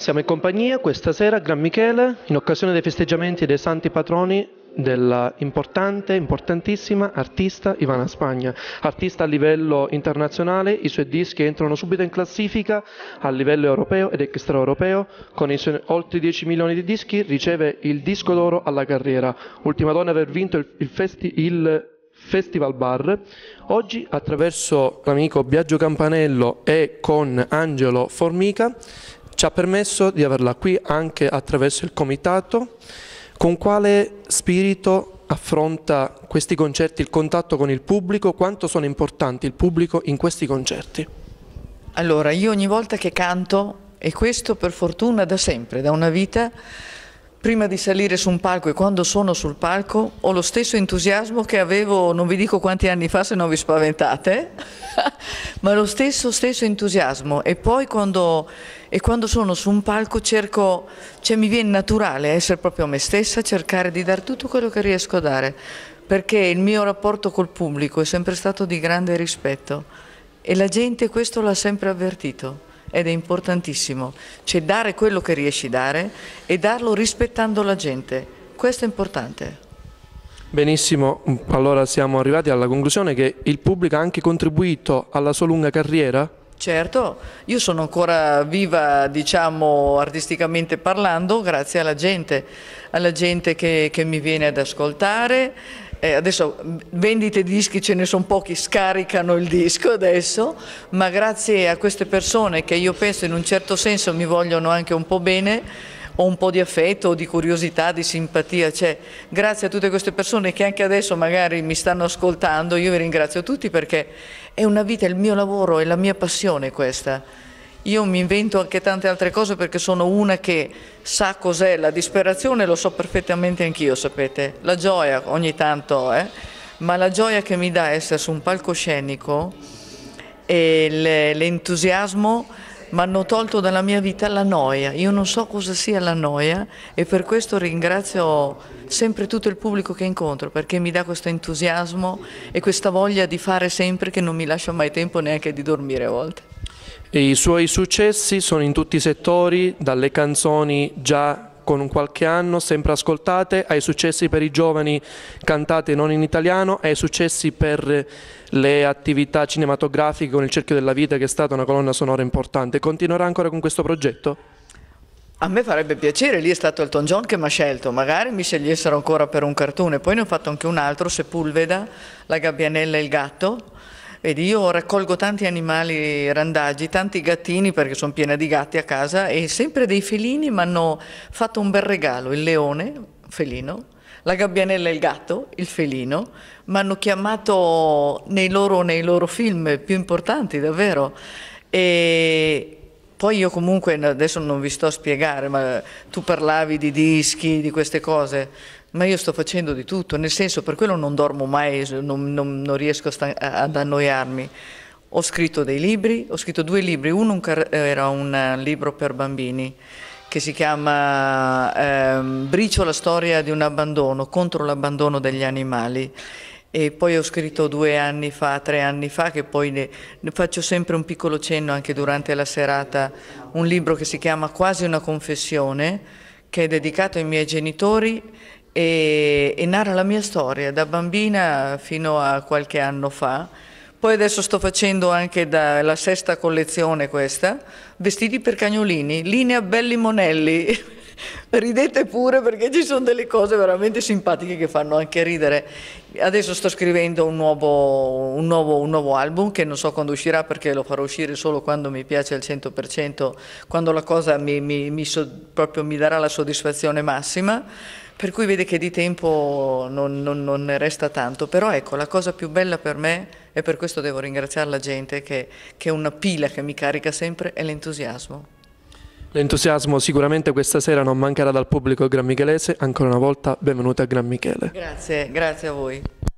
Siamo in compagnia questa sera a Gran Michele in occasione dei festeggiamenti dei santi patroni dell'importante, importantissima artista Ivana Spagna, artista a livello internazionale, i suoi dischi entrano subito in classifica a livello europeo ed extraeuropeo, con i suoi oltre 10 milioni di dischi riceve il disco d'oro alla carriera, ultima donna ad aver vinto il, il, festi, Festival Bar. Oggi attraverso l'amico Biagio Campanello e con Angelo Formica ci ha permesso di averla qui anche attraverso il comitato, con quale spirito affronta questi concerti, il contatto con il pubblico, quanto sono importanti il pubblico in questi concerti? Allora, io ogni volta che canto, e questo per fortuna da sempre, da una vita, prima di salire su un palco e quando sono sul palco ho lo stesso entusiasmo che avevo, non vi dico quanti anni fa se non vi spaventate, ma lo stesso, stesso entusiasmo e poi quando, e quando sono su un palco cerco, cioè mi viene naturale essere proprio me stessa, cercare di dare tutto quello che riesco a dare, perché il mio rapporto col pubblico è sempre stato di grande rispetto e la gente questo l'ha sempre avvertito ed è importantissimo, cioè dare quello che riesci a dare e darlo rispettando la gente, questo è importante. Benissimo, allora siamo arrivati alla conclusione che il pubblico ha anche contribuito alla sua lunga carriera? Certo, io sono ancora viva, diciamo, artisticamente parlando, grazie alla gente, alla gente che, che mi viene ad ascoltare, eh, adesso mm, vendite dischi ce ne sono pochi, scaricano il disco adesso, ma grazie a queste persone che io penso in un certo senso mi vogliono anche un po' bene, o un po' di affetto, o di curiosità, di simpatia, cioè, grazie a tutte queste persone che anche adesso magari mi stanno ascoltando, io vi ringrazio tutti perché è una vita, è il mio lavoro, è la mia passione questa. Io mi invento anche tante altre cose perché sono una che sa cos'è la disperazione, lo so perfettamente anch'io, sapete. La gioia ogni tanto, eh? ma la gioia che mi dà essere su un palcoscenico e l'entusiasmo mi hanno tolto dalla mia vita la noia. Io non so cosa sia la noia e per questo ringrazio sempre tutto il pubblico che incontro perché mi dà questo entusiasmo e questa voglia di fare sempre che non mi lascia mai tempo neanche di dormire a volte. E I suoi successi sono in tutti i settori, dalle canzoni già con qualche anno sempre ascoltate, ai successi per i giovani cantate non in italiano, ai successi per le attività cinematografiche con il Cerchio della Vita che è stata una colonna sonora importante. Continuerà ancora con questo progetto? A me farebbe piacere, lì è stato Elton John che mi ha scelto, magari mi scegliessero ancora per un cartone, poi ne ho fatto anche un altro, Sepulveda, La gabbianella e il gatto, Vedi, io raccolgo tanti animali randagi, tanti gattini perché sono piena di gatti a casa e sempre dei felini mi hanno fatto un bel regalo, il leone, felino, la gabbianella e il gatto, il felino, mi hanno chiamato nei loro, nei loro film più importanti davvero. E poi io comunque, adesso non vi sto a spiegare, ma tu parlavi di dischi, di queste cose, ma io sto facendo di tutto, nel senso per quello non dormo mai, non, non, non riesco ad annoiarmi. Ho scritto dei libri, ho scritto due libri, uno un era un eh, libro per bambini che si chiama ehm, Bricio la storia di un abbandono, contro l'abbandono degli animali e poi ho scritto due anni fa, tre anni fa, che poi ne, ne, faccio sempre un piccolo cenno anche durante la serata, un libro che si chiama Quasi una confessione, che è dedicato ai miei genitori e, e narra la mia storia da bambina fino a qualche anno fa. Poi adesso sto facendo anche da, la sesta collezione questa, vestiti per cagnolini, linea Belli Monelli. Ridete pure perché ci sono delle cose veramente simpatiche che fanno anche ridere. Adesso sto scrivendo un nuovo, un nuovo, un nuovo album che non so quando uscirà perché lo farò uscire solo quando mi piace al 100%, quando la cosa mi, mi, mi, so, mi darà la soddisfazione massima per cui vede che di tempo non, non, non, ne resta tanto, però ecco la cosa più bella per me, e per questo devo ringraziare la gente che, che è una pila che mi carica sempre, è l'entusiasmo. L'entusiasmo sicuramente questa sera non mancherà dal pubblico gran michelese, ancora una volta benvenuta a Gran Michele. Grazie, grazie a voi.